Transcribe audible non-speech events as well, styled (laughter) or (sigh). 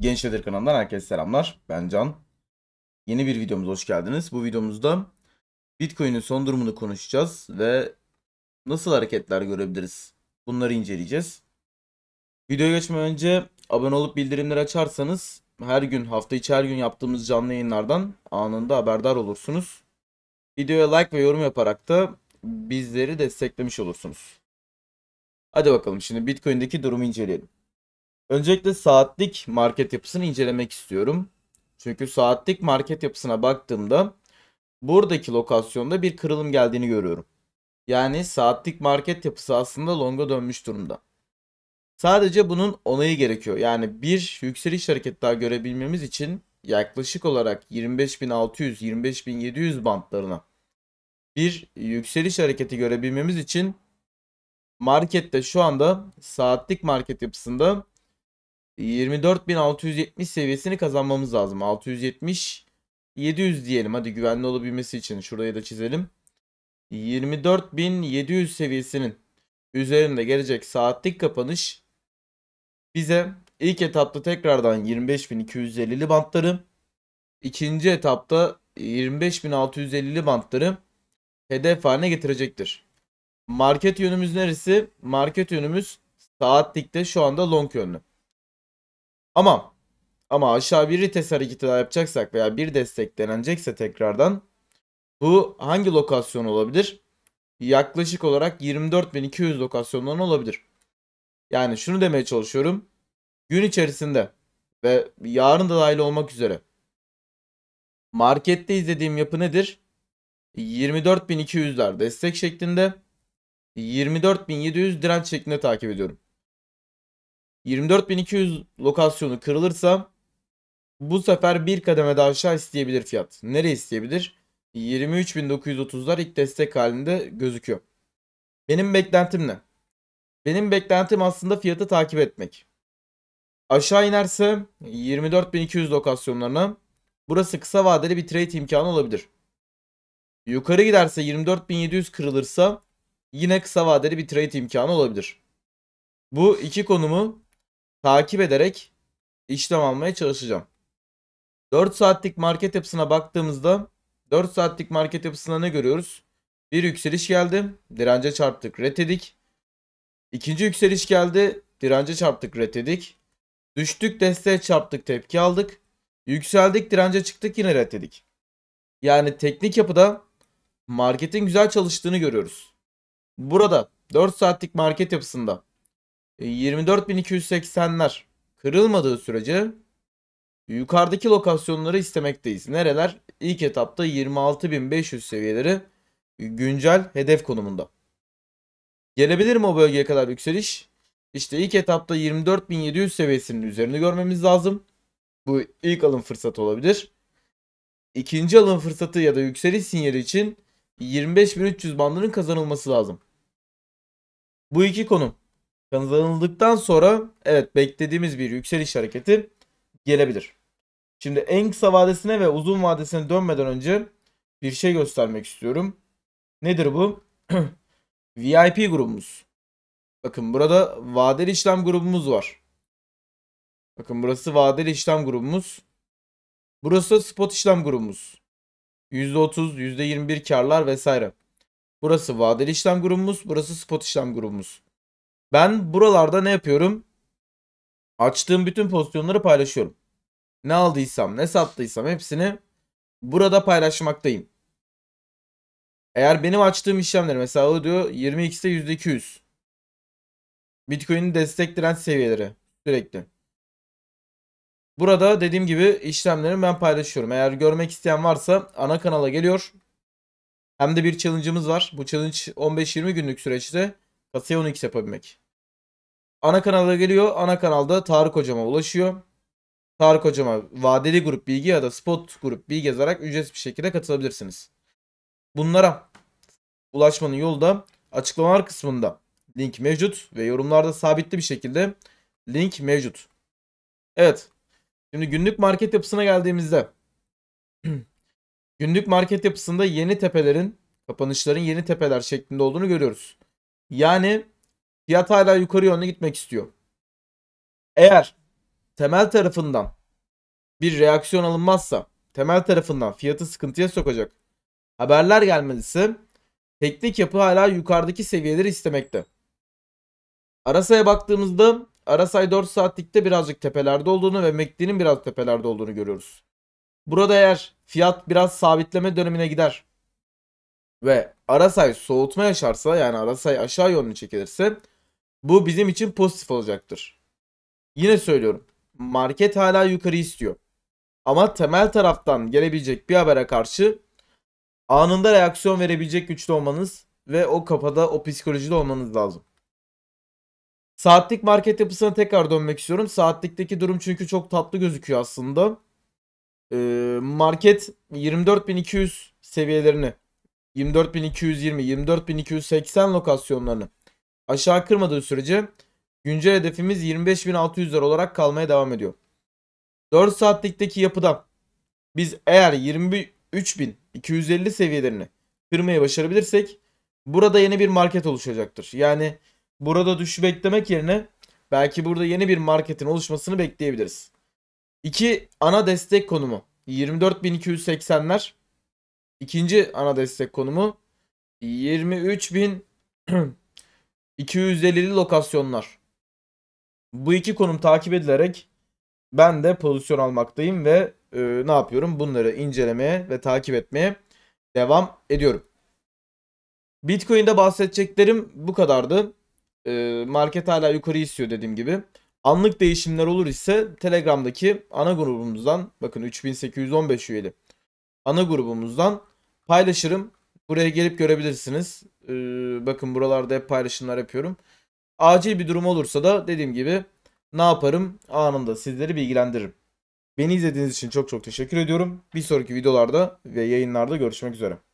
Genç Nedir kanalından herkese selamlar. Ben Can. Yeni bir videomuza hoş geldiniz. Bu videomuzda Bitcoin'in son durumunu konuşacağız ve nasıl hareketler görebiliriz? Bunları inceleyeceğiz. Videoya geçmeden önce abone olup bildirimleri açarsanız her gün hafta içi her gün yaptığımız canlı yayınlardan anında haberdar olursunuz. Videoya like ve yorum yaparak da bizleri desteklemiş olursunuz. Hadi bakalım şimdi Bitcoin'deki durumu inceleyelim. Öncelikle saatlik market yapısını incelemek istiyorum. Çünkü saatlik market yapısına baktığımda buradaki lokasyonda bir kırılım geldiğini görüyorum. Yani saatlik market yapısı aslında longa dönmüş durumda. Sadece bunun onayı gerekiyor. Yani bir yükseliş hareket daha görebilmemiz için yaklaşık olarak 25.600-25.700 bantlarına bir yükseliş hareketi görebilmemiz için markette şu anda saatlik market yapısında 24.670 seviyesini kazanmamız lazım. 670 700 diyelim hadi güvenli olabilmesi için. Şurayı da çizelim. 24.700 seviyesinin üzerinde gelecek saatlik kapanış bize ilk etapta tekrardan 25.250'li bantları ikinci etapta 25.650'li bantları hedef haline getirecektir. Market yönümüz neresi? Market yönümüz saatlikte şu anda long yönlü. Ama ama aşağı bir vites hareketi daha yapacaksak veya bir destek denenecekse tekrardan bu hangi lokasyon olabilir? Yaklaşık olarak 24.200 lokasyondan olabilir. Yani şunu demeye çalışıyorum. Gün içerisinde ve yarın da dahil olmak üzere markette izlediğim yapı nedir? 24.200'ler destek şeklinde 24.700 direnç şeklinde takip ediyorum. 24.200 lokasyonu kırılırsa bu sefer bir kademe daha aşağı isteyebilir fiyat. Nereye isteyebilir? 23.930'lar ilk destek halinde gözüküyor. Benim beklentim ne? Benim beklentim aslında fiyatı takip etmek. Aşağı inerse 24.200 lokasyonlarına burası kısa vadeli bir trade imkanı olabilir. Yukarı giderse 24.700 kırılırsa yine kısa vadeli bir trade imkanı olabilir. Bu iki konumu takip ederek işlem almaya çalışacağım. 4 saatlik market yapısına baktığımızda 4 saatlik market yapısına ne görüyoruz? Bir yükseliş geldi. Dirence çarptık. retedik. İkinci yükseliş geldi. Dirence çarptık. retedik. Düştük desteğe çarptık. Tepki aldık. Yükseldik. Dirence çıktık. Yine retedik. Yani teknik yapıda marketin güzel çalıştığını görüyoruz. Burada 4 saatlik market yapısında 24.280'ler e, kırılmadığı sürece yukarıdaki lokasyonları istemekteyiz. Nereler? İlk etapta 26.500 seviyeleri güncel hedef konumunda. Gelebilir mi o bölgeye kadar yükseliş? İşte ilk etapta 24.700 seviyesinin üzerinde görmemiz lazım. Bu ilk alım fırsatı olabilir. İkinci alım fırsatı ya da yükseliş sinyali için 25.300 bandının kazanılması lazım. Bu iki konum kazanıldıktan sonra evet beklediğimiz bir yükseliş hareketi gelebilir. Şimdi en kısa vadesine ve uzun vadesine dönmeden önce bir şey göstermek istiyorum. Nedir bu? (clears throat) VIP grubumuz. Bakın burada vadeli işlem grubumuz var. Bakın burası vadeli işlem grubumuz. Burası spot işlem grubumuz. %30, %21 karlar vesaire. Burası vadeli işlem grubumuz, burası spot işlem grubumuz. Ben buralarda ne yapıyorum? Açtığım bütün pozisyonları paylaşıyorum. Ne aldıysam, ne sattıysam hepsini burada paylaşmaktayım. Eğer benim açtığım işlemler mesela o diyor 22'de %200. Bitcoin'i destek seviyeleri sürekli. Burada dediğim gibi işlemlerimi ben paylaşıyorum. Eğer görmek isteyen varsa ana kanala geliyor. Hem de bir challenge'ımız var. Bu challenge 15-20 günlük süreçte. Kasaya 10 yapabilmek. Ana kanala geliyor. Ana kanalda Tarık hocama ulaşıyor. Tarık hocama vadeli grup bilgi ya da spot grup bilgi yazarak ücretsiz bir şekilde katılabilirsiniz. Bunlara ulaşmanın yolu da açıklamalar kısmında link mevcut ve yorumlarda sabitli bir şekilde link mevcut. Evet. Şimdi günlük market yapısına geldiğimizde (clears throat) günlük market yapısında yeni tepelerin kapanışların yeni tepeler şeklinde olduğunu görüyoruz. Yani fiyat hala yukarı yönde gitmek istiyor. Eğer temel tarafından bir reaksiyon alınmazsa, temel tarafından fiyatı sıkıntıya sokacak haberler gelmediyse teknik yapı hala yukarıdaki seviyeleri istemekte. Arasa'ya baktığımızda Arasay 4 saatlikte birazcık tepelerde olduğunu ve MACD'nin biraz tepelerde olduğunu görüyoruz. Burada eğer fiyat biraz sabitleme dönemine gider ve Arasay soğutma yaşarsa yani Arasay aşağı yönlü çekilirse bu bizim için pozitif olacaktır. Yine söylüyorum market hala yukarı istiyor. Ama temel taraftan gelebilecek bir habere karşı anında reaksiyon verebilecek güçlü olmanız ve o kafada o psikolojide olmanız lazım. Saatlik market yapısına tekrar dönmek istiyorum. Saatlikteki durum çünkü çok tatlı gözüküyor aslında. Ee, market 24.200 seviyelerini 24220, 24280 lokasyonlarını aşağı kırmadığı sürece güncel hedefimiz 25600 olarak kalmaya devam ediyor. 4 saatlikteki yapıdan biz eğer 23250 seviyelerini kırmayı başarabilirsek burada yeni bir market oluşacaktır. Yani burada düşü beklemek yerine belki burada yeni bir marketin oluşmasını bekleyebiliriz. İki ana destek konumu 24280'ler İkinci ana destek konumu 23.250'li (clears throat) lokasyonlar. Bu iki konum takip edilerek ben de pozisyon almaktayım ve e, ne yapıyorum? Bunları incelemeye ve takip etmeye devam ediyorum. Bitcoin'de bahsedeceklerim bu kadardı. E, market hala yukarı istiyor dediğim gibi. Anlık değişimler olur ise Telegram'daki ana grubumuzdan bakın 3815 üyeli ana grubumuzdan paylaşırım. Buraya gelip görebilirsiniz. Ee, bakın buralarda hep paylaşımlar yapıyorum. Acil bir durum olursa da dediğim gibi ne yaparım anında sizleri bilgilendiririm. Beni izlediğiniz için çok çok teşekkür ediyorum. Bir sonraki videolarda ve yayınlarda görüşmek üzere.